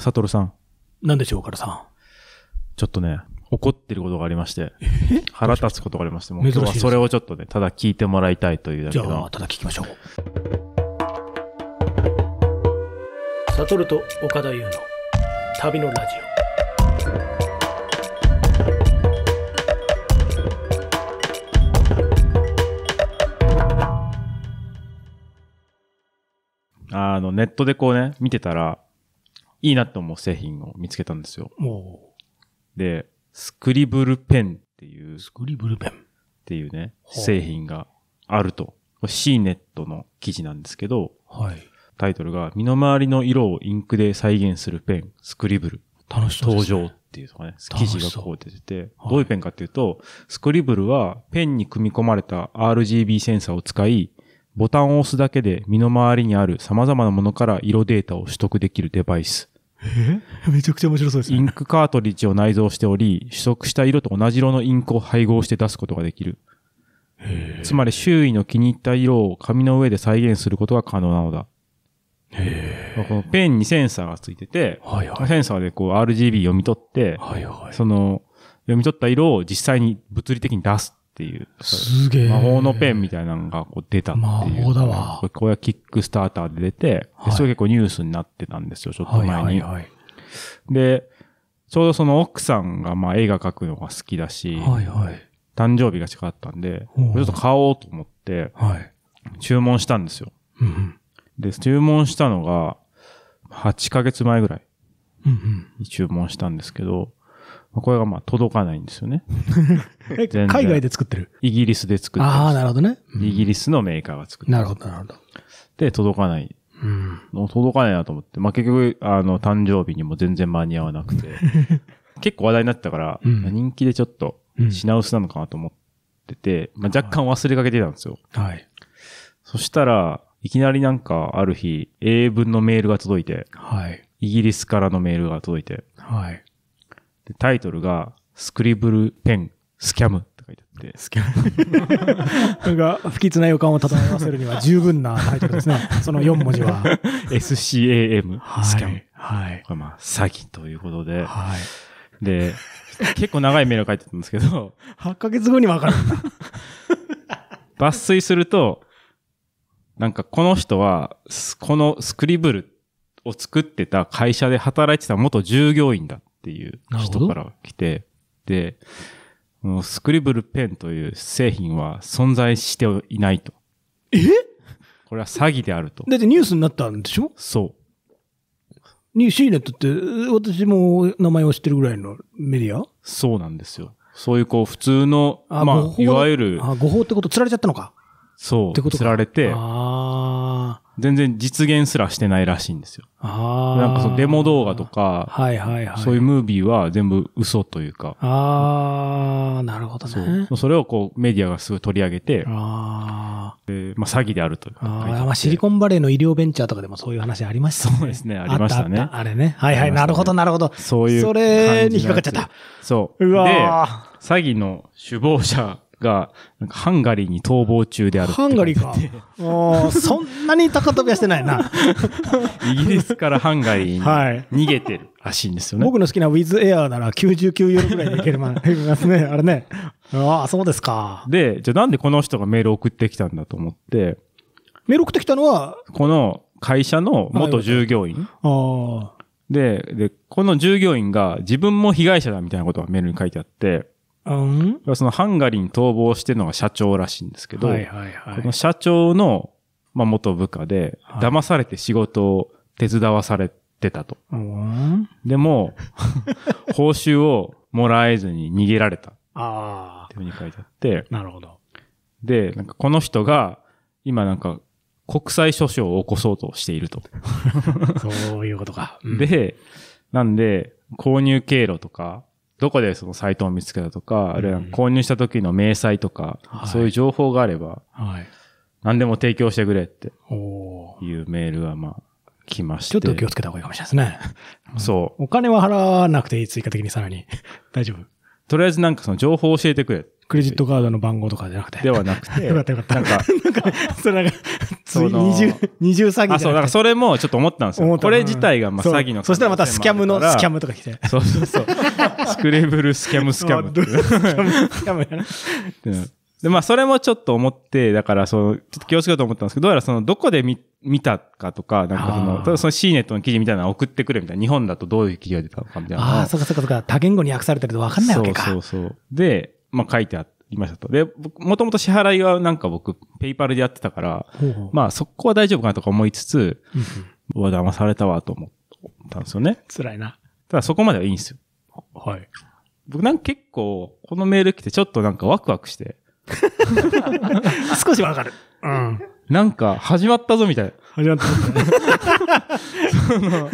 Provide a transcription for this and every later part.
サトルさん。何でしょう、岡田さん。ちょっとね、怒ってることがありまして、腹立つことがありまして、もう今日はそれをちょっとね、ただ聞いてもらいたいというだけの。じゃあ、ただ聞きましょう。サトルと岡田優の旅のラジオ。あの、ネットでこうね、見てたら、いいなと思う製品を見つけたんですよ。で、スクリブルペンっていう。スクリブルペンっていうね、製品があると。C ネットの記事なんですけど、はい、タイトルが、身の回りの色をインクで再現するペン、スクリブル。楽しそう、登場っていうのがね、記事がこう出てて、はい、どういうペンかっていうと、スクリブルはペンに組み込まれた RGB センサーを使い、ボタンを押すだけで身の回りにある様々なものから色データを取得できるデバイス。え めちゃくちゃ面白そうですね。インクカートリッジを内蔵しており、取得した色と同じ色のインクを配合して出すことができる。つまり周囲の気に入った色を紙の上で再現することが可能なのだ。このペンにセンサーがついてて、はいはい、センサーでこう RGB 読み取って、はいはい、その読み取った色を実際に物理的に出すっていう。すげえ。魔法のペンみたいなのがこう出たっていう。魔法だわ。これはキックスターターで出て、はい、それ結構ニュースになってたんですよ、ちょっと前に。はいはいはい、で、ちょうどその奥さんがまあ映画描くのが好きだし、はいはい、誕生日が近かったんで、ちょっと買おうと思って、注文したんですよ、で、注文したのが8ヶ月前ぐらい、注文したんですけど、これがまあ届かないんですよね。海外で作ってるイギリスで作ってる。ああ、なるほどね、うん、イギリスのメーカーが作ってる。なるほど、なるほど。で、届かない。うん、届かないなと思って、まあ、結局、あの、誕生日にも全然間に合わなくて、結構話題になってたから、うん、人気でちょっと品薄なのかなと思ってて、まあ、若干忘れかけてたんですよ。はい。そしたら、いきなりなんかある日、英文のメールが届いて、はい。イギリスからのメールが届いて、はい。タイトルが、スクリブルペンスキャムって書いてあって。スキャムが不吉な予感を漂わせるには十分なタイトルですね。その4文字は。SCAM、スキャム。はい。これまあ、詐欺ということで。はい。で、結構長いメール書いてたんですけど。8ヶ月後にわかるんだ。抜粋すると、なんかこの人は、このスクリブルを作ってた会社で働いてた元従業員だっっていう人から来て、で、スクリブルペンという製品は存在していないと。えこれは詐欺であると。だってニュースになったんでしょそう。ニューシーネットって、私も名前を知ってるぐらいのメディアそうなんですよ。そういうこう普通の、あまあ、いわゆる。あ、誤報ってこと釣られちゃったのか。そう。って釣られて、全然実現すらしてないらしいんですよ。なんかそのデモ動画とか、はいはいはい、そういうムービーは全部嘘というか。ああ、なるほどねそ。それをこうメディアがすごい取り上げて、あえまあ詐欺であるというか。あまあ、シリコンバレーの医療ベンチャーとかでもそういう話ありましたね。そうですね、ありましたね。あれね。はいはい、ね、なるほどなるほど。そういう。それに引っかかっちゃった。そう。うわで、詐欺の首謀者が、ハンガリーに逃亡中であるハンガリーか。お そんなに高飛びはしてないな。イギリスからハンガリーに逃げてるらしいんですよね。はい、僕の好きなウィズエアーなら99ユーロぐらいでいけるまい ますね。あれね。ああ、そうですか。で、じゃあなんでこの人がメール送ってきたんだと思って。メール送ってきたのはこの会社の元従業員。ああ。で、で、この従業員が自分も被害者だみたいなことがメールに書いてあって、うんそのハンガリーに逃亡してるのが社長らしいんですけど、はいはいはい、この社長の、まあ、元部下で、はい、騙されて仕事を手伝わされてたと。うん、でも、報酬をもらえずに逃げられた。ああ。っていうふうに書いてあって。なるほど。で、なんかこの人が、今なんか、国際訴訟を起こそうとしていると。そういうことか。うん、で、なんで、購入経路とか、どこでそのサイトを見つけたとか、あるいは購入した時の明細とか、うん、そういう情報があれば、はい、何でも提供してくれっていうメールはまあ来まして。ちょっと気をつけた方がいいかもしれないですね。そう。お金は払わなくていい、追加的にさらに。大丈夫。とりあえずなんかその情報を教えてくれ。クレジットカードの番号とかじゃなくて。ではなくて。よかったよかった。なんか、なんか、そなんか、そ二重、二重詐欺あ、そう、だからそれもちょっと思ったんですよ。これ自体がまあ詐欺のそしたらまたスキャムの、スキャムとか来て。そうそうそう。スクレブルスキャムスキャム。スキャムスキャムやな。で、まあ、それもちょっと思って、だから、その、ちょっと気をつけようと思ったんですけど、どうやらその、どこで見、見たかとか、なんかその、ただその C ネットの記事みたいなの送ってくれみたいな、日本だとどういう記事が出たのかみたいな。ああ、そっかそっかそっか、多言語に訳されてると分かんないわけか。そうそうそう。で、まあ書いてありましたと。で、もともと支払いはなんか僕、ペイパルでやってたから、まあそこは大丈夫かなとか思いつつ、うわ、騙されたわと思ったんですよね。辛いな。ただそこまではいいんですよ。はい。僕なんか結構、このメール来てちょっとなんかワクワクして。少しわかる。うん。なんか、始まったぞみたいな。始まった。その、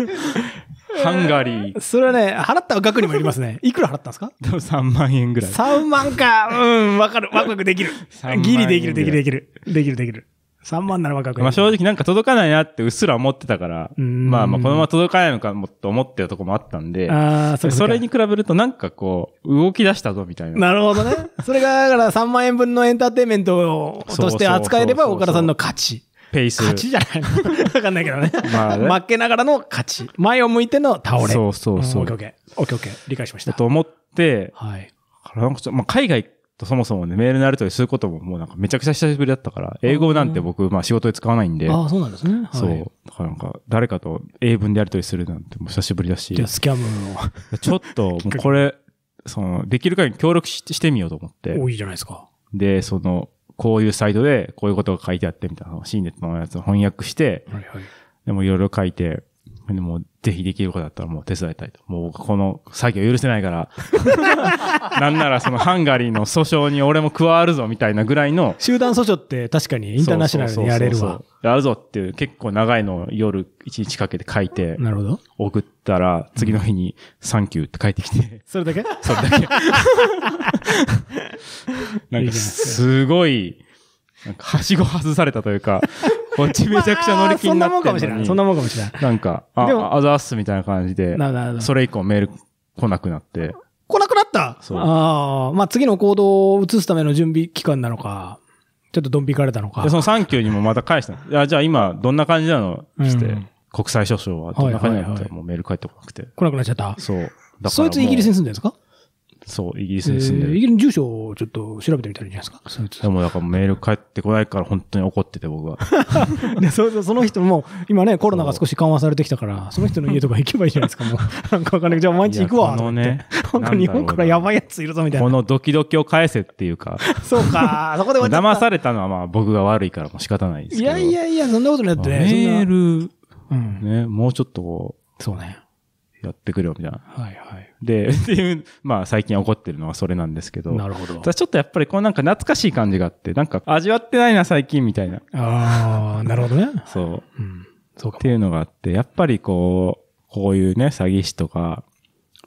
ハンガリー。それはね、払った額にもよりますね。いくら払ったんですか多分 ?3 万円ぐらい。3万か。うん、わかる。ワクワクできる。ギリできる、できる、できる。できる、できる。3万ならワクワク。まあ正直なんか届かないなってうっすら思ってたから、まあまあこのまま届かないのかもと思ってたとこもあったんで、あそそれに比べるとなんかこう、動き出したぞみたいな。なるほどね。それがだから3万円分のエンターテインメントとして扱えれば岡田さんの価値。ペース。勝ちじゃないの わかんないけどね。まあね負けながらの勝ち。前を向いての倒れ。そうそうそう。オッケーオッケーオッケー理解しました。と思って、はい。なんかまあ、海外とそもそもね、メールのやり取りすることももうなんかめちゃくちゃ久しぶりだったから、英語なんて僕、まあ仕事で使わないんで。ああ、そうなんですね。はい、そう。だからなんか、誰かと英文でやり取りするなんてもう久しぶりだし。じゃスキャムを。ちょっと、これ、その、できる限り協力ししてみようと思って。お、いいじゃないですか。で、その、こういうサイトでこういうことが書いてあってみたいなシーンネットのやつを翻訳して、はいはい、でもいろいろ書いて、でも、ぜひできることだったらもう手伝いたいと。もうこの作業許せないから なんならそのハンガリーの訴訟に俺も加わるぞみたいなぐらいの。集団訴訟って確かにインターナショナルにやれるわ。そうやるぞっていう結構長いの夜1日かけて書いて。なるほど。送ったら次の日にサンキューって書いてきて。それだけそれだけ。なんかすごい、なんかはしご外されたというかこっちめちゃくちゃ乗り気になってそんなもんかもしれない。そんなもんかもしれない。なんか、あ、でもアザースみたいな感じで、それ以降メール来なくなって。来なくなったそう。ああ、まあ次の行動を移すための準備期間なのか、ちょっとドン引かれたのか。で、そのサンキューにもまた返したの。じゃあ今どんな感じなのして、うん、国際書賞はどんな感じなのって、もうメール返ってこなくて。来なくなっちゃったそう。そいつイギリスに住んでるんですかそう、イギリスに住んでる。えー、イギリスの住所をちょっと調べてみたらいいんじゃないですか。そうでもだからメール返ってこないから本当に怒ってて僕は。でそその人も、今ね、コロナが少し緩和されてきたから、その人の家とか行けばいいじゃないですか。もう なんかわかんないじゃあ毎日行くわ。このね。本当日本からやばいやついるぞみたいな。このドキドキを返せっていうか。そうか、そこで騙されたのはまあ僕が悪いからも仕方ないですけど。いやいやいや、そんなことないってね。メール、うん、ね、もうちょっとこう。そうね。やってくれよ、みたいな。はいはい。で、っていう、まあ最近起こってるのはそれなんですけど。なるほど。ただちょっとやっぱりこうなんか懐かしい感じがあって、なんか味わってないな最近みたいな。ああ、なるほどね。そう。うん。そうか。っていうのがあって、やっぱりこう、こういうね、詐欺師とか、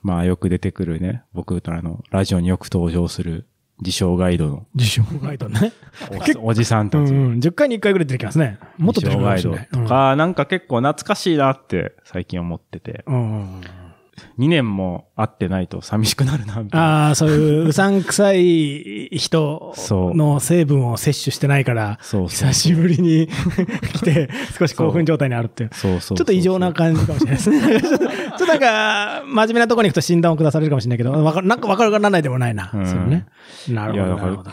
まあよく出てくるね、僕らのラジオによく登場する自称ガイドの。自称ガイドね。おじさんたち。うん、10回に1回ぐらい出てきますね。もっと自称ガイドとか、うん、なんか結構懐かしいなって最近思ってて。うん、2年も会ってないと寂しくなるなみたいな。ああ、そういううさんくさい人の成分を摂取してないから、久しぶりに 来て、少し興奮状態にあるっていう。そうそうちょっと異常な感じかもしれないですね。ちょっとなんか、真面目なところに行くと診断を下されるかもしれないけど、わかなんかわかるらないでもないな。うん、そうね。なるほど。なるほど。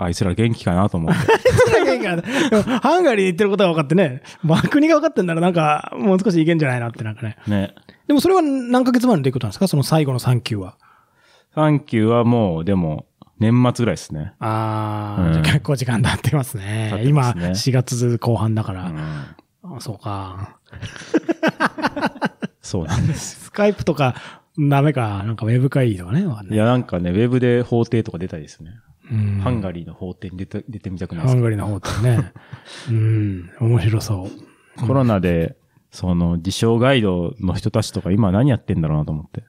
あいつら元気かなと思って。ハンガリー行ってることが分かってね、まあ、国が分かってんならなんか、もう少しいけんじゃないなってなんかね。ね。でもそれは何ヶ月前の出くとなんですかその最後の3級は。3級はもう、でも、年末ぐらいですね。ああ、うん、じゃ結構時間経ってますね。すね今、4月後半だから。うん、そうか。そうなんです。スカイプとか、ダメか。なんかウェブ会議とかね。いや、なんかね、ウェブで法廷とか出たりですね。ハンガリーの法廷に出て出てみたくないですかハンガリーの法廷ね。うん、面白そう。コロナで、その、自称ガイドの人たちとか今何やってんだろうなと思って。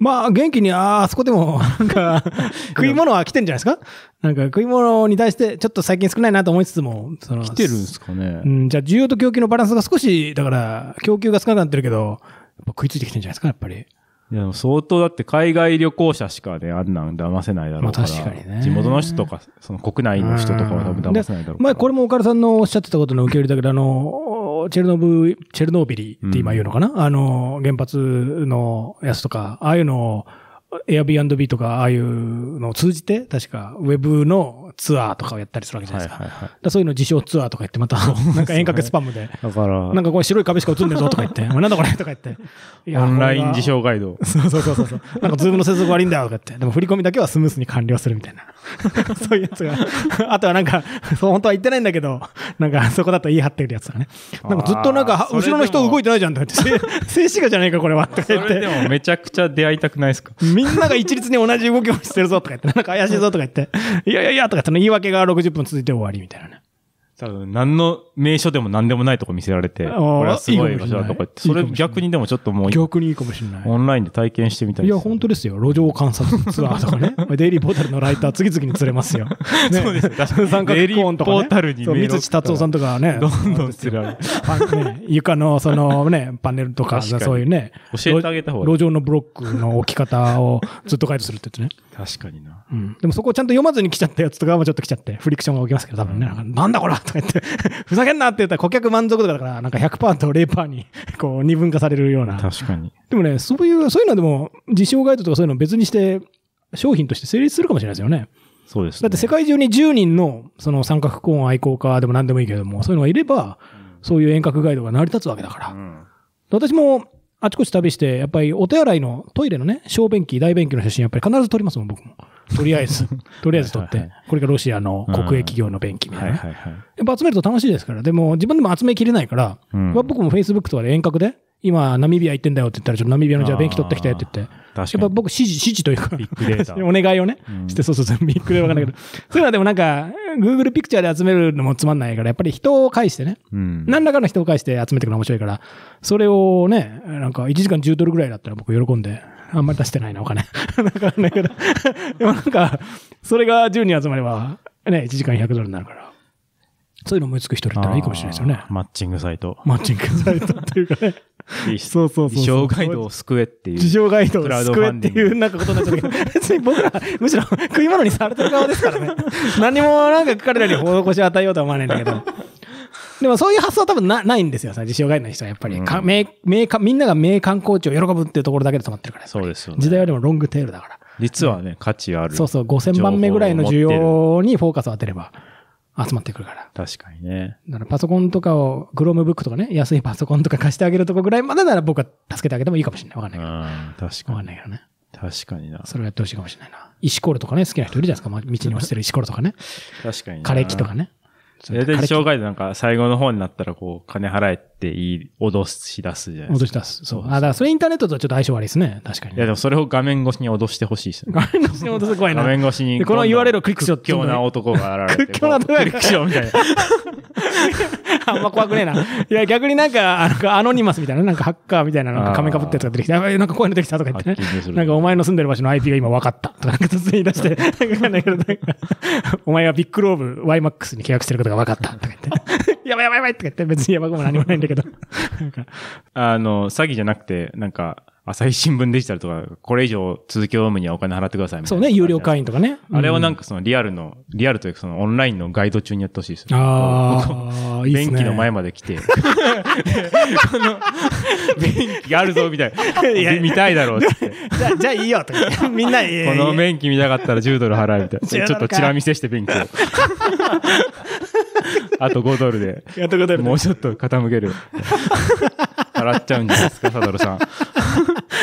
まあ、元気に、ああ、そこでも、なんか、食い物は来てんじゃないですかなんか、食い物に対して、ちょっと最近少ないなと思いつつも、その。来てるんですかね。うん、じゃあ、需要と供給のバランスが少し、だから、供給が少なくなってるけど、食いついてきてんじゃないですか、やっぱり。いや、相当だって海外旅行者しかね、あんなん騙せないだろうから。まあ、確かにね。地元の人とか、その国内の人とかは多分騙せないだろうから。前、これも岡田さんのおっしゃってたことの受け入れだけど、あの、チェルノブ、チェルノービリって今言うのかな、うん、あの、原発のやつとか、ああいうのを、Airbnb とか、ああいうのを通じて、確か、ウェブのツアーとかをやったりするわけじゃないですか。はいはいはい、かそういうの自称ツアーとか言って、また、なんか遠隔スパムで。だから。なんかこれ白い壁しか映んねえぞとか言って、なんだこれとか言って。オンライン自称ガイド。そうそうそうそう。なんかズームの接続悪いんだよとか言って。でも振り込みだけはスムースに完了するみたいな。そういうやつが。あとはなんか、そう本当は言ってないんだけど、なんかそこだと言い張ってるやつだね。なんかずっとなんか、後ろの人動いてないじゃんとか言って、静止画じゃないかこれはとか言って。でもめちゃくちゃ出会いたくないですかみんなが一律に同じ動きをしてるぞとか言って、なんか怪しいぞとか言って、いやいやいやとかその言い訳が60分続いて終わりみたいなね。多何の名所でも何でもないとこ見せられて、これはすごい場所だとか言って、それ逆にでもちょっともう、逆にいいかもしれない。オンラインで体験してみたい、ね、いや、本当ですよ。路上観察ツアーとかね。デイリーポータルのライター次々に釣れますよ。ね、そうです確かに。三角コーンとか、デイリーポータルに三達夫さんとかね。どんどん釣られる。ね、床のそのね、パネルとか、そういうね。教えてあげた方が路上のブロックの置き方をずっとガイドするって言ってね。確かにな。うん。でもそこをちゃんと読まずに来ちゃったやつとかもちょっと来ちゃって、フリクションが起きますけど、多分ね、なんだこらとか言って、ざけんなって言ったら顧客満足度だから、なんか100%と0%に こう、二分化されるような。確かに。でもね、そういう、そういうのはでも、実証ガイドとかそういうの別にして、商品として成立するかもしれないですよね。そうです、ね、だって世界中に10人の、その三角コーン愛好家でも何でもいいけれども、そういうのがいれば、そういう遠隔ガイドが成り立つわけだから。うん、私も、あちこち旅して、やっぱりお手洗いのトイレのね、小便器、大便器の写真、やっぱり必ず撮りますもん、僕も。とりあえず、とりあえず取って、はいはいはい、これがロシアの国営企業の便器みたいな、うんはいはいはい。やっぱ集めると楽しいですから、でも自分でも集めきれないから、うん、僕も Facebook とかで遠隔で、今、ナミビア行ってんだよって言ったら、ちょっとナミビアのじゃあ便器取ってきてって言って。やっぱ僕、指示、指示というかビッグデータ。お願いをね、うん、して、そうそうそう、ビッグデータわかんないけど。そういうのはでもなんか、Google ピクチャーで集めるのもつまんないから、やっぱり人を介してね、うん、何らかの人を介して集めてくの面白いから、それをね、なんか1時間10ドルぐらいだったら僕喜んで、あんまり出してないな、お金。なんかないけど。でもなんか、それが10人集まれば、ね、1時間100ドルになるから。そういうの思いつく人いたらいいかもしれないですよね。マッチングサイト。マッチングサイトっていうかね。そうそうそう。障害度を救えっていう。自障害度を救えっていう、なんかことになっちゃったけど、別に僕ら、むしろ食い物にされてる側ですからね。何もなんか彼らに施し与えようとは思わないんだけど。でもそういう発想は多分なないんですよ、自イドの人はやっぱり、うん名名か。みんなが名観光地を喜ぶっていうところだけで止まってるから、そうですよね、時代よりもロングテールだから。実はね、うん、価値ある。そうそう、5000番目ぐらいの需要にフォーカスを当てれば。集まってくるから。確かにね。だからパソコンとかを、グロームブックとかね、安いパソコンとか貸してあげるとこぐらいまでなら僕は助けてあげてもいいかもしれない。わかんないけど。確かに。わかんないけどね。確かにな。それをやってほしいかもしれないな。石ころとかね、好きな人いるじゃないですか。ま道に落ちてる石ころとかね。確かに。枯れ木とかね。大体障害でなんか最後の方になったらこう、金払えっていい、脅し出すじゃないですか。脅し出す。そう。あ、だからそれインターネットとはちょっと相性悪いですね。確かに、ね、いやでもそれを画面越しに脅してほしいですね。画面越しに脅す怖いな。画面越しに。この URL をクリックしようって。屈強な男が現れる。屈強な男がクリックしようみたいな。あんま怖くねえな。いや、逆になんか、あの、アノニマスみたいな、なんかハッカーみたいな、なんか面かぶったやつが出てきて、なんかこういうのできたとか言ってね。なんかお前の住んでる場所の IP が今分かった。とか、なんか突然言い出して、なんかわかんないけど、お前はビッグローブ YMAX に契約してる方が分かったとか言って、やばいやばいやばいとか言って、別にやばくも何もないんだけど あの、詐欺じゃなくて、なんか、朝日新聞デジタルとか、これ以上続きを読むにはお金払ってくださいみたいな。そうね、有料会員とかね。あれはなんかそのリアルの、リアルというかそのオンラインのガイド中にやってほしいですああ、いいですね。便器の前まで来て。この、便器があるぞみたいな。見たいだろうって。じゃあ、じゃいいよとか。みんな、この便器見たかったら10ドル払うみたいな。ちょっとチラ見せして便器を。あと5ドルで。っと5ドル。もうちょっと傾ける。払っちゃうんじゃないですか、サドルさん。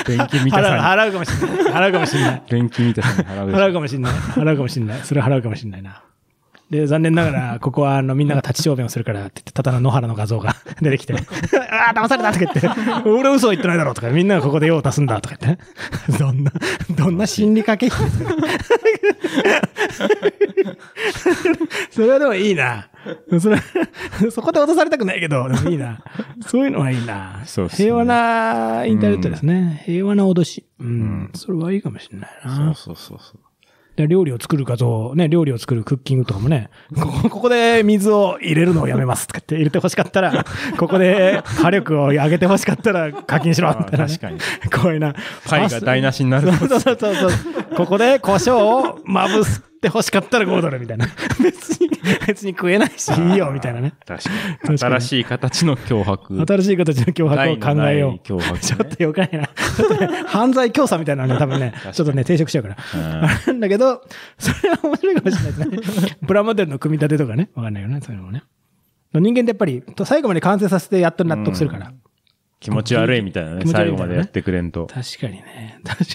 電気見たさに払うかもしれない。払うかもしんない。電気見たさに払う。払うかもしれない。払うかもしれない。それ払うかもしれないな。で、残念ながら、ここは、あの、みんなが立ち小便をするからって言って、ただの野原の画像が 出てきて、ああ、騙されたとか言って、俺嘘言ってないだろうとか、みんながここで用を足すんだとか言って、どんな、どんな心理駆け引き それはでもいいな。それ、そこで落とされたくないけど、いいな。そういうのはいいな。ね、平和なインターネットですね。うん、平和な脅し、うん。うん。それはいいかもしれないな。そうそうそうそう。料理を作る画像、ね、料理を作るクッキングとかもね、ここで水を入れるのをやめますとかって入れてほしかったら、ここで火力を上げてほしかったら課金しろね、確かに。怖いな。パイが台無しになる。そうそうそうそう。ここで胡椒をまぶすって欲しかったら5ドルみたいな。別に、別に食えないし、いいよみたいなね。確かに。新しい形の脅迫。新しい形の脅迫を考えよう。ちょっとよくないな。犯罪教唆みたいなのね、多分ね、ちょっとね、抵触しちゃうから。あなんだけど、それは面白いかもしれないですね。プラモデルの組み立てとかね、わかんないよね、そういうのもね。人間ってやっぱり、最後まで完成させてやっと納得するから。うん、気持ち悪いみたいなね、最後までやってくれんと。確かにね。確か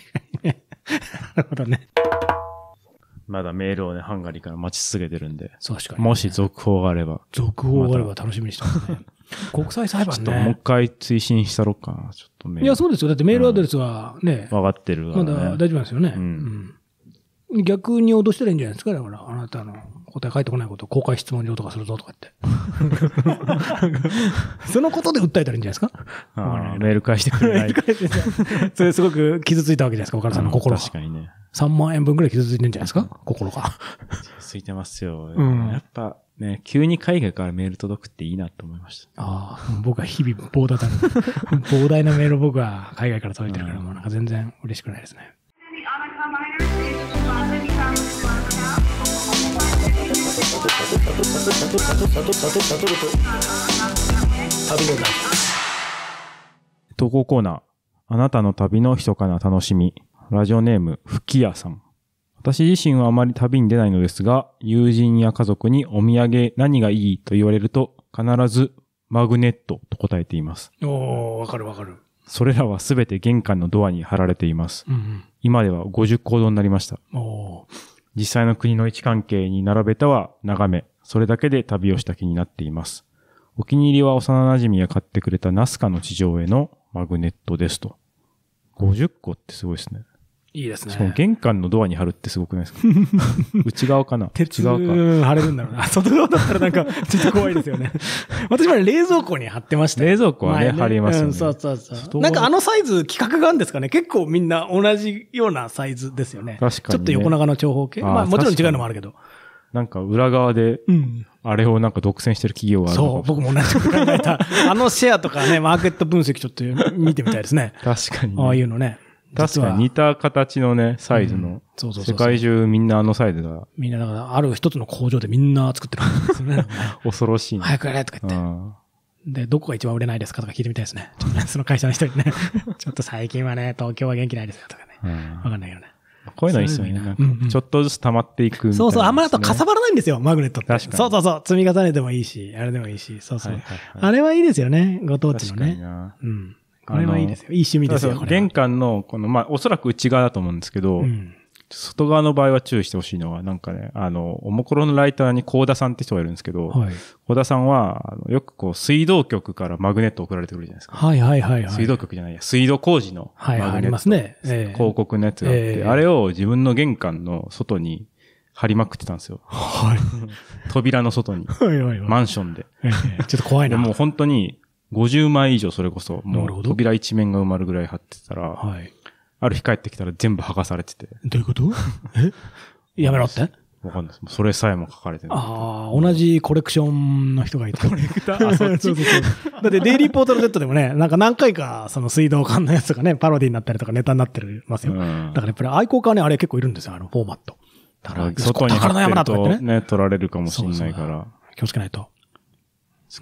にね。なるほどね。まだメールをね、ハンガリーから待ち続けてるんで。確かに、ね、もし続報があれば。続報があれば楽しみにしてますね。国際裁判ね。ちょっともう一回追伸したろっかな。ちょっとメール。いや、そうですよ。だってメールアドレスはね。わ、うん、かってるから、ね、まだ大丈夫なんですよね。うん、うん逆に脅してるんじゃないですかだから、あなたの答え返ってこないことを公開質問状とかするぞとかって。そのことで訴えたらいいんじゃないですかメール返してくれない。それすごく傷ついたわけじゃないですかお母さんの心が。確かにね。3万円分くらい傷ついてるんじゃないですか心が。ついてますよ。うん、やっぱ、ね、急に海外からメール届くっていいなと思いました。ああ、僕は日々膨大な、膨大なメール僕は海外から届いてるから、もうなんか全然嬉しくないですね。投稿コーナー、あなたの旅の密かな楽しみ、ラジオネーム、吹き屋さん。私自身はあまり旅に出ないのですが、友人や家族にお土産何がいいと言われると、必ずマグネットと答えています。おー、わかるわかる。それらはすべて玄関のドアに貼られています。うんうん今では50行動になりました。実際の国の位置関係に並べたは眺め、それだけで旅をした気になっています。お気に入りは幼馴染が買ってくれたナスカの地上へのマグネットですと。50個ってすごいですね。いいですね。しかも玄関のドアに貼るってすごくないですか 内側かな鉄側か。貼れるんだろうな。外側だったらなんか、ちょっと怖いですよね。私も冷蔵庫に貼ってました、冷蔵庫はね、貼りますよね、うん。そうそうそう。なんかあのサイズ、規格があるんですかね結構みんな同じようなサイズですよね。確かに、ね、ちょっと横長の長方形まあもちろん違うのもあるけど。なんか裏側で、あれをなんか独占してる企業はある、うん、そう、僕も同じこと考えた。あのシェアとかね、マーケット分析ちょっと見てみたいですね。確かに、ね、ああいうのね。確かに似た形のね、サイズの。そうそう世界中みんなあのサイズだ。みんなだから、ある一つの工場でみんな作ってるんです ね。恐ろしい、ね。早くやれとか言って。で、どこが一番売れないですかとか聞いてみたいですね。その会社の人にね、ちょっと最近はね、東京は元気ないですよとかね。わかんないけどね。こういうのいいっすよね。ちょっとずつ溜まっていく、そうそう、あんまだとかさばらないんですよ、マグネットって。確かに。そうそうそう、積み重ねてもいいし、あれでもいいし、そうそう。あれはいいですよね、ご当地のね。うん。これはいいですよ。いい趣味ですよ。玄関の、この、まあ、おそらく内側だと思うんですけど、うん、外側の場合は注意してほしいのは、なんかね、あの、おもころのライターに高田さんって人がいるんですけど、はい、高田さんは、よくこう、水道局からマグネット送られてくるじゃないですか。はいはいはい、はい、水道局じゃないや、水道工事のマグネット。はい、はい、ありますね。えー、広告のやつがあって、えー、あれを自分の玄関の外に張りまくってたんですよ。はい。扉の外に。はいはいはい。マンションで。ちょっと怖いな。もう本当に、50枚以上それこそ、もう扉一面が埋まるぐらい貼ってたら、はい、ある日帰ってきたら全部剥がされてて。どういうこと えやめろってわかんないです。それさえも書かれてない。ああ、同じコレクションの人がいた。コレクター そうそうそう。だってデイリーポータル Z でもね、なんか何回かその水道管のやつとかね、パロディになったりとかネタになってるますよ。だからやっぱり愛好家はね、あれ結構いるんですよ、あのフォーマット。だから、外に宝の山だとかね。ね、取られるかもしれないから。気をつけないと。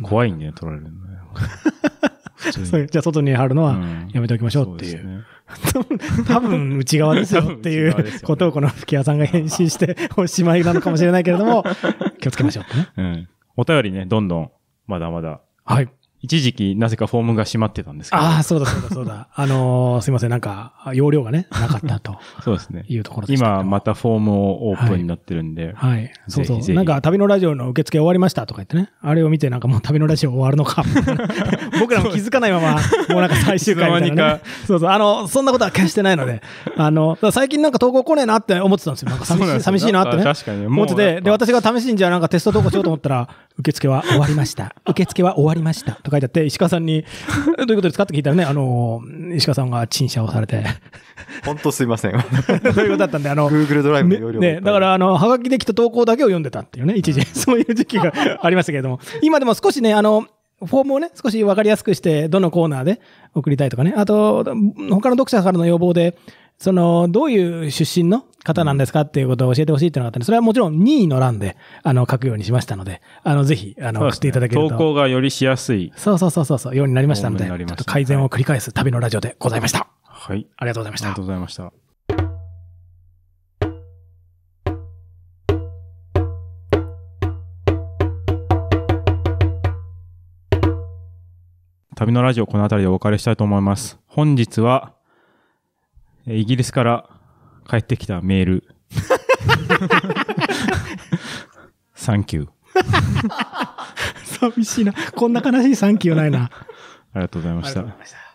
怖いんで、ね、取られるのね。じゃあ、外に貼るのはやめておきましょうっていう。うんうね、多分、内側ですよっていう ことをこの吹き屋さんが返信しておしまいなのかもしれないけれども、気をつけましょうってね。うん。お便りね、どんどん、まだまだ。はい。一時期、なぜかフォームが閉まってたんですけど。ああ、そうだそうだそうだ。あのー、すいません、なんか、容量がね、なかったと。そうですね。いうところです今、またフォームをオープンになってるんで。はい。はい、そうそう。なんか、旅のラジオの受付終わりましたとか言ってね。あれを見て、なんかもう旅のラジオ終わるのか。僕らも気づかないまま、もうなんか最終回みたいな、ね、そうそう。あの、そんなことは決してないので。あの、最近なんか投稿来ねえなって思ってたんですよ。なんか寂しい、寂しいなってね。確かに。思ってて、で、私が試しにじゃあなんかテスト投稿しようと思ったら、受付は終わりました。受付は終わりました。と書いてあって、石川さんに、どういうことですかって聞いたらね、あの、石川さんが陳謝をされて。本当すいません。そ ういうことだったんで、あの、Google ドライブの容量ね。ね、だから、あの、はがきできた投稿だけを読んでたっていうね、一時、そういう時期がありましたけれども、今でも少しね、あの、フォームをね、少し分かりやすくして、どのコーナーで送りたいとかね。あと、他の読者からの要望で、その、どういう出身の方なんですかっていうことを教えてほしいっていうのがあったんで、それはもちろん任意の欄で、あの、書くようにしましたので、あの、ぜひ、あの、ね、していただけると。投稿がよりしやすい。そうそうそうそう、ようになりましたので、ちょっと改善を繰り返す旅のラジオでございました。はい。ありがとうございました。ありがとうございました。旅のラジオ、この辺りでお別れしたいと思います。本日は、イギリスから帰ってきたメール。サンキュー。寂しいな。こんな悲しいサンキューないな。ありがとうございました。